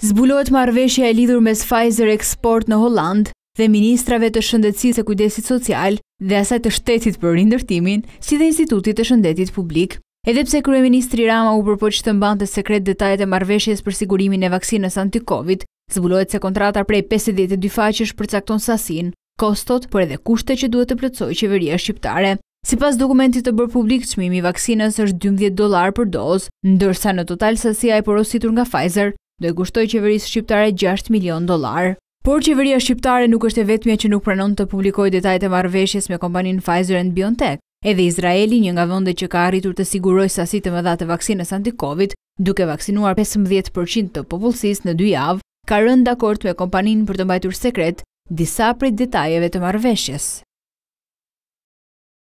zbulohet marveshja e lidhur mes Pfizer Export në Holland dhe Ministrave të shëndetësisë e Kujdesit Social dhe asaj të shtetit për rindërtimin, si dhe Institutit të Shëndetit Publik. Edhepse Krye Ministri Rama u përpoq të mban të sekret detajet e marveshjes për sigurimin e vaksinës anti-Covid, zbulohet se kontrata prej 52 faqesh përcakton sasin, kostot, për edhe kushte që duhet të plëcoj qeveria shqiptare. Si pas dokumentit të bërë publik, qmimi vaksinës është 12 dolar për dozë, ndërsa në total sasia e porositur nga Pfizer do e kushtoj qeverisë shqiptare 6 milion dolar. Por qeveria shqiptare nuk është e vetmja që nuk pranon të publikoj detajet e marveshjes me kompanin Pfizer and BioNTech. Edhe Izraeli, një nga vende që ka arritur të siguroj sasi të mëdha të vaksinës anti-Covid, duke vaksinuar 15% të popullsisë në dy javë, ka rënë dakord me kompaninë për të mbajtur sekret disa prej detajeve të marveshjes.